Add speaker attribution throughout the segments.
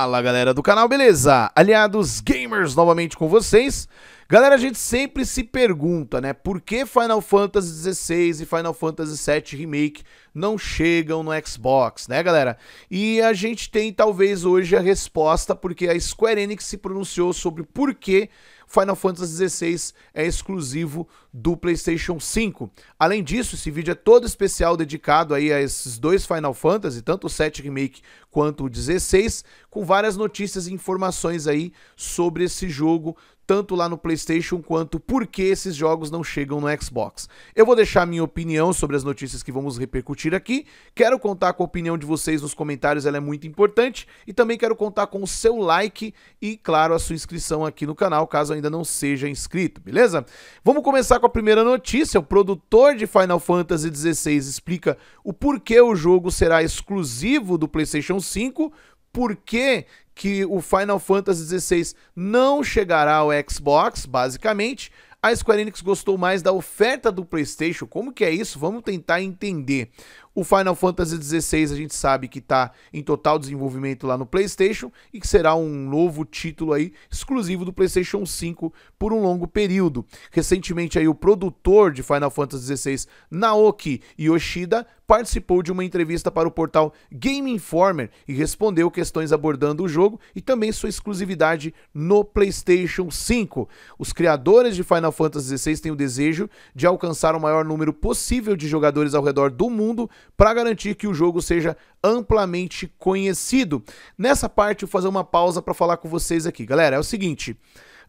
Speaker 1: Fala galera do canal, beleza? Aliados gamers novamente com vocês. Galera, a gente sempre se pergunta, né? Por que Final Fantasy XVI e Final Fantasy VII Remake não chegam no Xbox, né, galera? E a gente tem talvez hoje a resposta, porque a Square Enix se pronunciou sobre por que Final Fantasy XVI é exclusivo do PlayStation 5. Além disso, esse vídeo é todo especial dedicado aí a esses dois Final Fantasy, tanto o 7 Remake quanto o 16, com várias notícias e informações aí sobre esse jogo, tanto lá no PlayStation quanto por que esses jogos não chegam no Xbox. Eu vou deixar minha opinião sobre as notícias que vamos repercutir aqui. Quero contar com a opinião de vocês nos comentários, ela é muito importante. E também quero contar com o seu like e, claro, a sua inscrição aqui no canal, caso ainda não seja inscrito, beleza? Vamos começar com a primeira notícia. O produtor de Final Fantasy XVI explica o porquê o jogo será exclusivo do PlayStation 5 por que, que o Final Fantasy XVI não chegará ao Xbox, basicamente, a Square Enix gostou mais da oferta do PlayStation. Como que é isso? Vamos tentar entender. O Final Fantasy XVI a gente sabe que está em total desenvolvimento lá no PlayStation e que será um novo título aí exclusivo do PlayStation 5 por um longo período. Recentemente aí o produtor de Final Fantasy XVI, Naoki Yoshida, participou de uma entrevista para o portal Game Informer e respondeu questões abordando o jogo e também sua exclusividade no PlayStation 5. Os criadores de Final Fantasy XVI têm o desejo de alcançar o maior número possível de jogadores ao redor do mundo para garantir que o jogo seja amplamente conhecido. Nessa parte, eu vou fazer uma pausa para falar com vocês aqui. Galera, é o seguinte.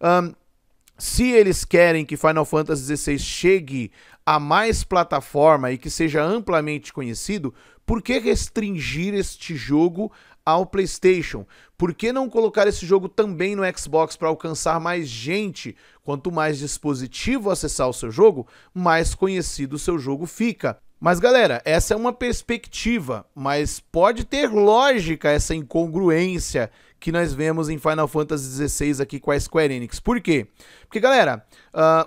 Speaker 1: Um, se eles querem que Final Fantasy XVI chegue a mais plataforma e que seja amplamente conhecido, por que restringir este jogo ao PlayStation? Por que não colocar esse jogo também no Xbox para alcançar mais gente? Quanto mais dispositivo acessar o seu jogo, mais conhecido o seu jogo fica. Mas galera, essa é uma perspectiva, mas pode ter lógica essa incongruência que nós vemos em Final Fantasy XVI aqui com a Square Enix. Por quê? Porque, galera,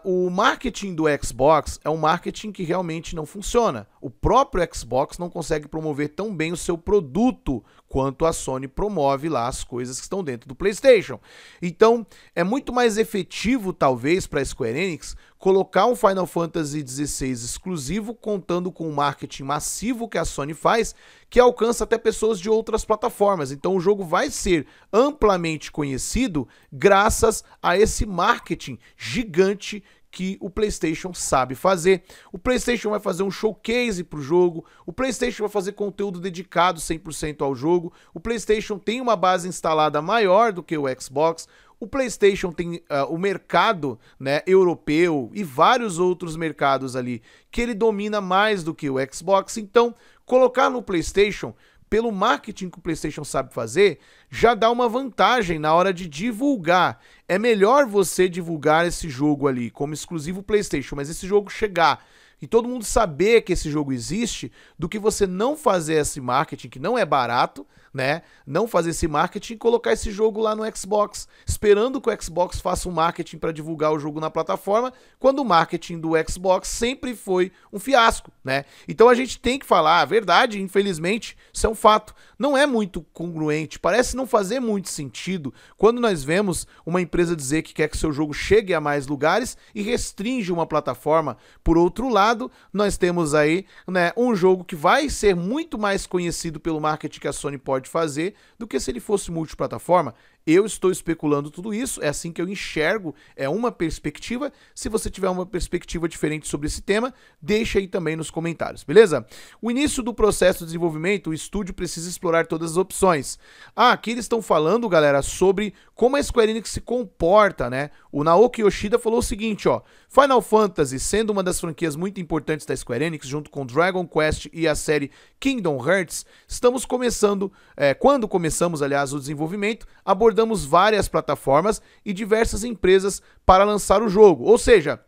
Speaker 1: uh, o marketing do Xbox é um marketing que realmente não funciona. O próprio Xbox não consegue promover tão bem o seu produto quanto a Sony promove lá as coisas que estão dentro do PlayStation. Então, é muito mais efetivo, talvez, para a Square Enix colocar um Final Fantasy XVI exclusivo contando com o marketing massivo que a Sony faz que alcança até pessoas de outras plataformas. Então o jogo vai ser amplamente conhecido graças a esse marketing gigante que o PlayStation sabe fazer. O PlayStation vai fazer um showcase para o jogo, o PlayStation vai fazer conteúdo dedicado 100% ao jogo, o PlayStation tem uma base instalada maior do que o Xbox. O PlayStation tem uh, o mercado né, europeu e vários outros mercados ali que ele domina mais do que o Xbox. Então, Colocar no PlayStation, pelo marketing que o PlayStation sabe fazer, já dá uma vantagem na hora de divulgar. É melhor você divulgar esse jogo ali como exclusivo PlayStation, mas esse jogo chegar e todo mundo saber que esse jogo existe, do que você não fazer esse marketing que não é barato né? Não fazer esse marketing e colocar esse jogo lá no Xbox, esperando que o Xbox faça um marketing para divulgar o jogo na plataforma, quando o marketing do Xbox sempre foi um fiasco, né? Então a gente tem que falar a verdade, infelizmente, isso é um fato. Não é muito congruente, parece não fazer muito sentido quando nós vemos uma empresa dizer que quer que seu jogo chegue a mais lugares e restringe uma plataforma. Por outro lado, nós temos aí, né, um jogo que vai ser muito mais conhecido pelo marketing que a Sony pode pode fazer do que se ele fosse multiplataforma eu estou especulando tudo isso, é assim que eu enxergo, é uma perspectiva. Se você tiver uma perspectiva diferente sobre esse tema, deixa aí também nos comentários, beleza? O início do processo de desenvolvimento, o estúdio precisa explorar todas as opções. Ah, aqui eles estão falando, galera, sobre como a Square Enix se comporta, né? O Naoki Yoshida falou o seguinte, ó: Final Fantasy, sendo uma das franquias muito importantes da Square Enix, junto com Dragon Quest e a série Kingdom Hearts, estamos começando, é, quando começamos, aliás, o desenvolvimento, abordando abordamos várias plataformas e diversas empresas para lançar o jogo. Ou seja,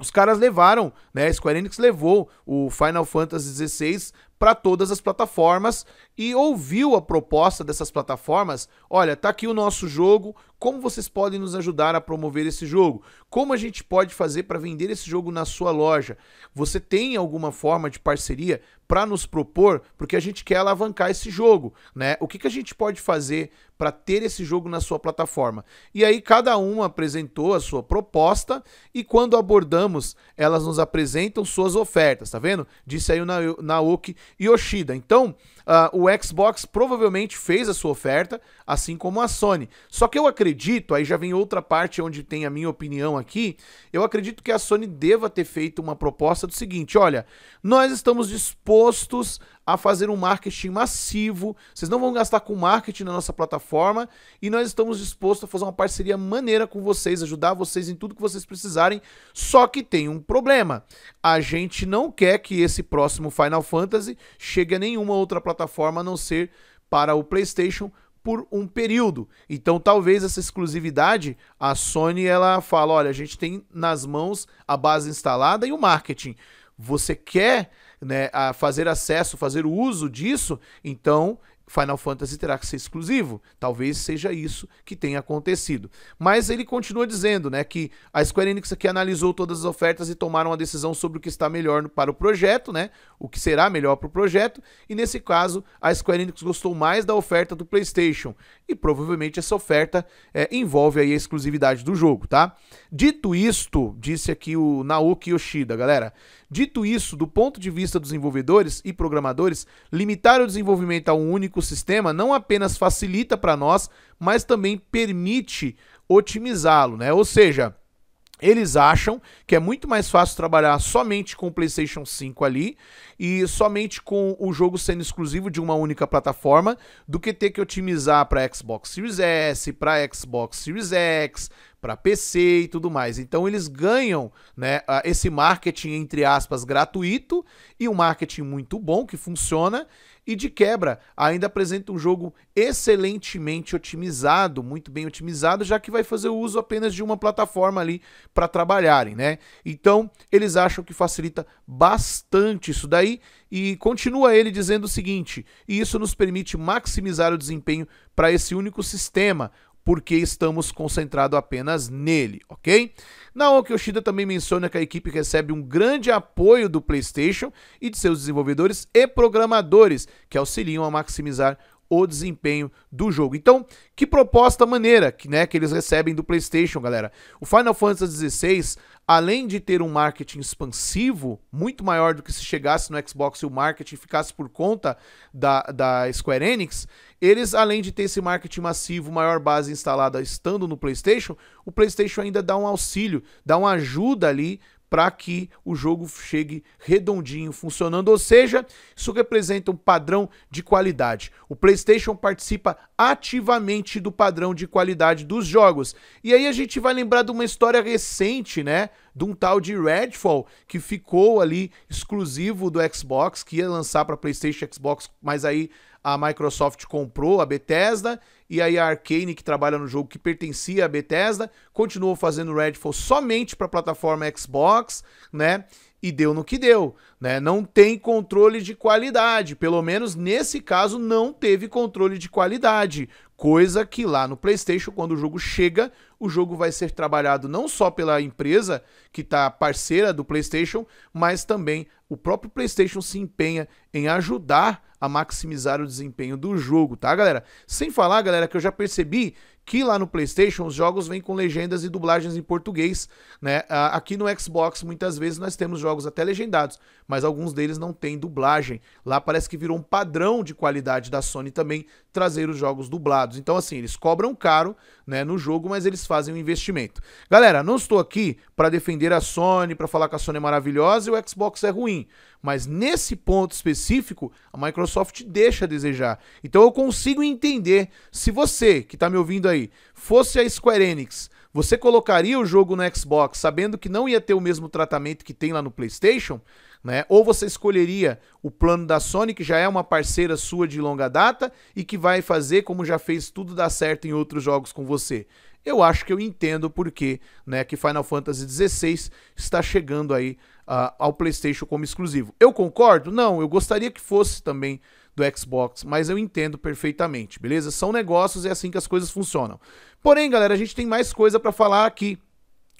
Speaker 1: os caras levaram, né? Square Enix levou o Final Fantasy XVI para todas as plataformas e ouviu a proposta dessas plataformas. Olha, tá aqui o nosso jogo, como vocês podem nos ajudar a promover esse jogo? Como a gente pode fazer para vender esse jogo na sua loja? Você tem alguma forma de parceria para nos propor? Porque a gente quer alavancar esse jogo, né? O que, que a gente pode fazer para ter esse jogo na sua plataforma? E aí cada uma apresentou a sua proposta e quando abordamos, elas nos apresentam suas ofertas, tá vendo? Disse aí o Naoki Yoshida. Então, uh, o Xbox provavelmente fez a sua oferta, assim como a Sony. Só que eu acredito, aí já vem outra parte onde tem a minha opinião aqui, eu acredito que a Sony deva ter feito uma proposta do seguinte: olha, nós estamos dispostos a fazer um marketing massivo. Vocês não vão gastar com marketing na nossa plataforma e nós estamos dispostos a fazer uma parceria maneira com vocês, ajudar vocês em tudo que vocês precisarem. Só que tem um problema. A gente não quer que esse próximo Final Fantasy chegue a nenhuma outra plataforma a não ser para o PlayStation por um período. Então, talvez essa exclusividade, a Sony ela fala, olha, a gente tem nas mãos a base instalada e o marketing. Você quer né, a fazer acesso, fazer o uso disso, então Final Fantasy terá que ser exclusivo. Talvez seja isso que tenha acontecido. Mas ele continua dizendo, né, que a Square Enix aqui analisou todas as ofertas e tomaram uma decisão sobre o que está melhor para o projeto, né, o que será melhor para o projeto. E nesse caso, a Square Enix gostou mais da oferta do PlayStation e provavelmente essa oferta é, envolve aí a exclusividade do jogo, tá? Dito isto, disse aqui o Naoki Yoshida, galera. Dito isso, do ponto de vista dos desenvolvedores e programadores, limitar o desenvolvimento a um único ecossistema não apenas facilita para nós, mas também permite otimizá-lo, né? Ou seja, eles acham que é muito mais fácil trabalhar somente com o PlayStation 5 ali e somente com o jogo sendo exclusivo de uma única plataforma do que ter que otimizar para Xbox Series S, para Xbox Series X, para PC e tudo mais. Então eles ganham né, esse marketing, entre aspas, gratuito e um marketing muito bom que funciona e de quebra ainda apresenta um jogo excelentemente otimizado, muito bem otimizado, já que vai fazer o uso apenas de uma plataforma ali para trabalharem, né? Então, eles acham que facilita bastante isso daí e continua ele dizendo o seguinte: "E isso nos permite maximizar o desempenho para esse único sistema, porque estamos concentrados apenas nele, ok? Naoki Yoshida também menciona que a equipe recebe um grande apoio do PlayStation e de seus desenvolvedores e programadores, que auxiliam a maximizar o desempenho do jogo. Então, que proposta maneira que, né, que eles recebem do PlayStation, galera. O Final Fantasy XVI, além de ter um marketing expansivo, muito maior do que se chegasse no Xbox e o marketing ficasse por conta da, da Square Enix, eles, além de ter esse marketing massivo, maior base instalada estando no PlayStation, o PlayStation ainda dá um auxílio, dá uma ajuda ali para que o jogo chegue redondinho, funcionando. Ou seja, isso representa um padrão de qualidade. O PlayStation participa ativamente do padrão de qualidade dos jogos. E aí a gente vai lembrar de uma história recente, né? De um tal de Redfall, que ficou ali exclusivo do Xbox, que ia lançar para PlayStation Xbox, mas aí a Microsoft comprou a Bethesda e aí a Arcane, que trabalha no jogo que pertencia à Bethesda, continuou fazendo Redfall somente para a plataforma Xbox, né? E deu no que deu, né? Não tem controle de qualidade, pelo menos nesse caso não teve controle de qualidade, Coisa que lá no PlayStation, quando o jogo chega, o jogo vai ser trabalhado não só pela empresa que está parceira do PlayStation, mas também o próprio PlayStation se empenha em ajudar a maximizar o desempenho do jogo, tá, galera? Sem falar, galera, que eu já percebi que lá no PlayStation os jogos vêm com legendas e dublagens em português, né? Aqui no Xbox muitas vezes nós temos jogos até legendados, mas alguns deles não têm dublagem. Lá parece que virou um padrão de qualidade da Sony também trazer os jogos dublados. Então assim, eles cobram caro, né, no jogo, mas eles fazem um investimento. Galera, não estou aqui para defender a Sony, para falar que a Sony é maravilhosa e o Xbox é ruim. Mas nesse ponto específico, a Microsoft deixa a desejar. Então eu consigo entender. Se você, que está me ouvindo aí, fosse a Square Enix, você colocaria o jogo no Xbox sabendo que não ia ter o mesmo tratamento que tem lá no PlayStation? Né? Ou você escolheria o plano da Sony, que já é uma parceira sua de longa data e que vai fazer como já fez tudo dar certo em outros jogos com você? Eu acho que eu entendo porque né, que Final Fantasy XVI está chegando aí uh, ao PlayStation como exclusivo. Eu concordo? Não, eu gostaria que fosse também do Xbox, mas eu entendo perfeitamente, beleza? São negócios e é assim que as coisas funcionam. Porém, galera, a gente tem mais coisa para falar aqui.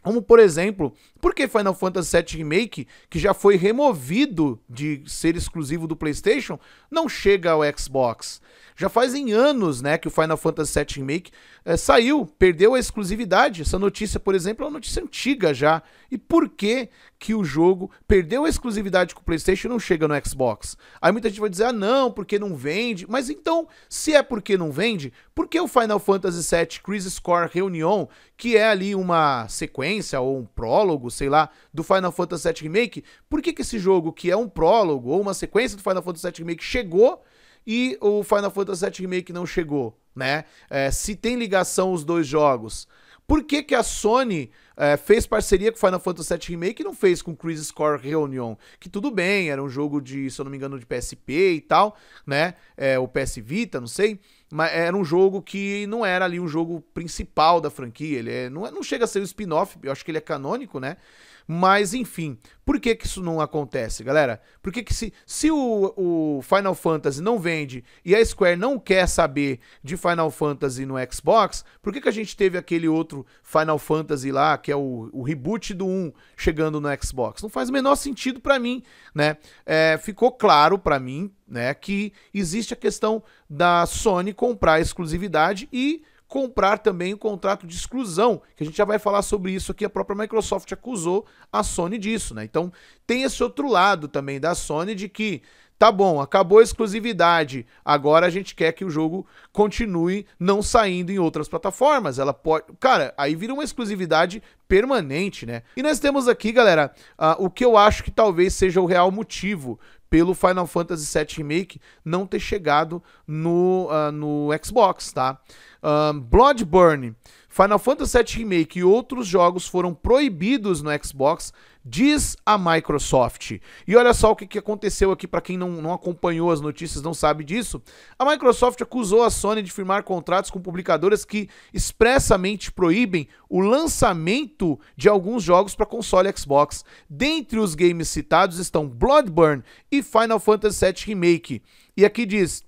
Speaker 1: Como, por exemplo, por que Final Fantasy VII Remake, que já foi removido de ser exclusivo do PlayStation, não chega ao Xbox? Já fazem anos né, que o Final Fantasy VII Remake é, saiu, perdeu a exclusividade. Essa notícia, por exemplo, é uma notícia antiga já. E por que que o jogo perdeu a exclusividade com o PlayStation e não chega no Xbox. Aí muita gente vai dizer: "Ah, não, porque não vende". Mas então, se é porque não vende, por que o Final Fantasy VII Crisis Core Reunion, que é ali uma sequência ou um prólogo, sei lá, do Final Fantasy VII Remake, por que que esse jogo que é um prólogo ou uma sequência do Final Fantasy VII Remake chegou e o Final Fantasy VII Remake não chegou, né? É, se tem ligação os dois jogos, por que, que a Sony é, fez parceria com Final Fantasy VII Remake e não fez com Crisis Core Reunion? Que tudo bem, era um jogo de, se eu não me engano, de PSP e tal, né? É, o PS Vita, não sei. Mas era um jogo que não era ali um jogo principal da franquia. Ele é, não, é, não chega a ser um spin-off, eu acho que ele é canônico, né? Mas, enfim, por que, que isso não acontece, galera? Por que, que se, se o, o Final Fantasy não vende e a Square não quer saber de Final Fantasy no Xbox, por que, que a gente teve aquele outro Final Fantasy lá, que é o, o reboot do 1, chegando no Xbox? Não faz o menor sentido para mim, né? É, ficou claro para mim, né, que existe a questão da Sony comprar exclusividade e comprar também o contrato de exclusão, que a gente já vai falar sobre isso aqui, a própria Microsoft acusou a Sony disso, né? Então, tem esse outro lado também da Sony de que tá bom, acabou a exclusividade, agora a gente quer que o jogo continue não saindo em outras plataformas. Ela pode. Cara, aí vira uma exclusividade permanente, né? E nós temos aqui, galera, uh, o que eu acho que talvez seja o real motivo pelo Final Fantasy VII Remake não ter chegado no, uh, no Xbox, tá? Um, Bloodborne, Final Fantasy VII Remake e outros jogos foram proibidos no Xbox diz a Microsoft. E olha só o que, que aconteceu aqui para quem não, não acompanhou as notícias, não sabe disso. A Microsoft acusou a Sony de firmar contratos com publicadoras que expressamente proíbem o lançamento de alguns jogos para console Xbox. Dentre os games citados estão Bloodborne e Final Fantasy VII Remake. E aqui diz.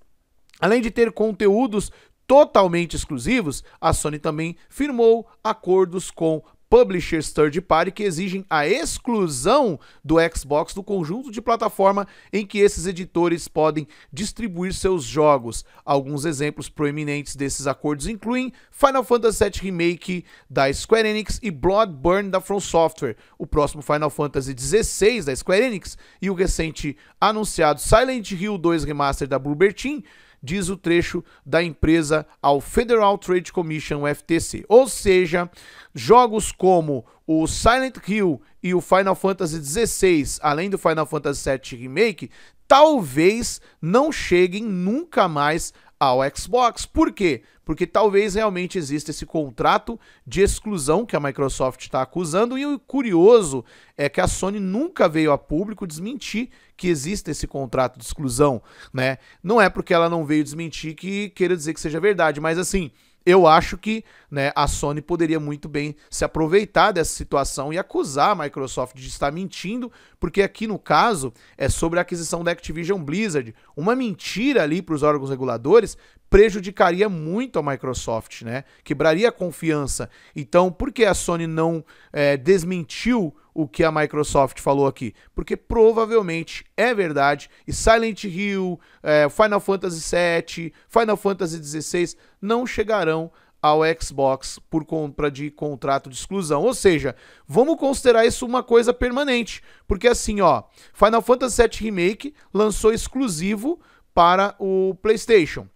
Speaker 1: Além de ter conteúdos totalmente exclusivos, a Sony também firmou acordos com publishers third party que exigem a exclusão do Xbox do conjunto de plataforma em que esses editores podem distribuir seus jogos. Alguns exemplos proeminentes desses acordos incluem Final Fantasy VII Remake da Square Enix e Bloodborne da From Software, o próximo Final Fantasy XVI da Square Enix e o recente anunciado Silent Hill 2 Remaster da Bluebird Team diz o trecho da empresa ao Federal Trade Commission, FTC. Ou seja, jogos como o Silent Hill e o Final Fantasy XVI, além do Final Fantasy VII Remake, talvez não cheguem nunca mais ao Xbox. Por quê? Porque talvez realmente exista esse contrato de exclusão que a Microsoft está acusando, e o curioso é que a Sony nunca veio a público desmentir que exista esse contrato de exclusão, né? Não é porque ela não veio desmentir que queira dizer que seja verdade, mas assim, eu acho que né, a Sony poderia muito bem se aproveitar dessa situação e acusar a Microsoft de estar mentindo, porque aqui no caso é sobre a aquisição da Activision Blizzard. Uma mentira ali para os órgãos reguladores prejudicaria muito a Microsoft, né? Quebraria a confiança. Então, por que a Sony não é, desmentiu o que a Microsoft falou aqui? Porque provavelmente é verdade e Silent Hill, é, Final Fantasy VII, Final Fantasy XVI não chegarão ao Xbox por compra de contrato de exclusão. Ou seja, vamos considerar isso uma coisa permanente, porque assim, ó, Final Fantasy VII Remake lançou exclusivo para o PlayStation.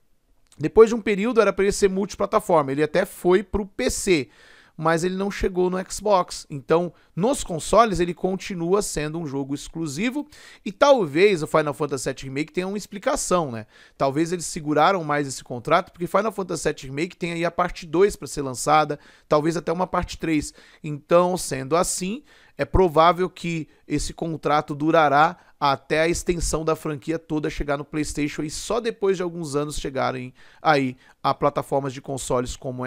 Speaker 1: Depois de um período era para ele ser multiplataforma, ele até foi para o PC mas ele não chegou no Xbox. Então, nos consoles, ele continua sendo um jogo exclusivo. E talvez o Final Fantasy VII Remake tenha uma explicação, né? Talvez eles seguraram mais esse contrato, porque Final Fantasy VII Remake tem aí a parte 2 para ser lançada, talvez até uma parte 3. Então, sendo assim, é provável que esse contrato durará até a extensão da franquia toda chegar no PlayStation e só depois de alguns anos chegarem aí a plataformas de consoles como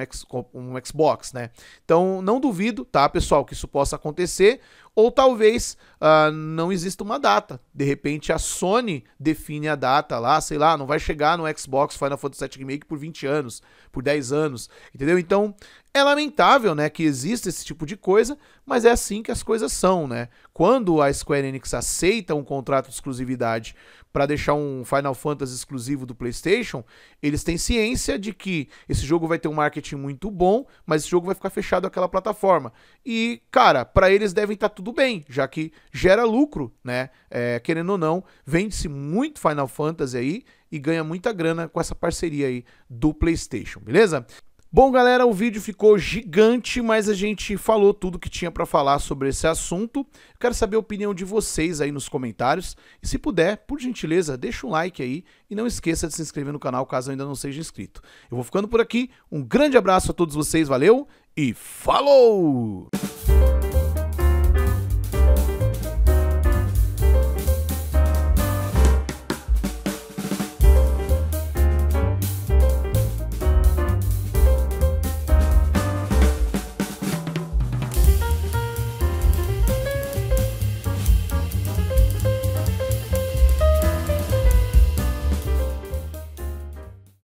Speaker 1: um Xbox, né? Então não duvido, tá, pessoal, que isso possa acontecer ou talvez uh, não exista uma data. De repente a Sony define a data lá, sei lá, não vai chegar no Xbox Final Fantasy VII Remake por 20 anos, por 10 anos, entendeu? Então é lamentável, né, que exista esse tipo de coisa, mas é assim que as coisas são, né? Quando a Square Enix aceita um contrato de exclusividade para deixar um Final Fantasy exclusivo do PlayStation, eles têm ciência de que esse jogo vai ter um marketing muito bom, mas esse jogo vai ficar fechado àquela plataforma. E, cara, para eles devem estar tá tudo bem, já que gera lucro, né? É, querendo ou não, vende-se muito Final Fantasy aí e ganha muita grana com essa parceria aí do PlayStation, beleza? Bom, galera, o vídeo ficou gigante, mas a gente falou tudo que tinha para falar sobre esse assunto. Quero saber a opinião de vocês aí nos comentários. E se puder, por gentileza, deixa um like aí e não esqueça de se inscrever no canal caso ainda não seja inscrito. Eu vou ficando por aqui. Um grande abraço a todos vocês, valeu e falou!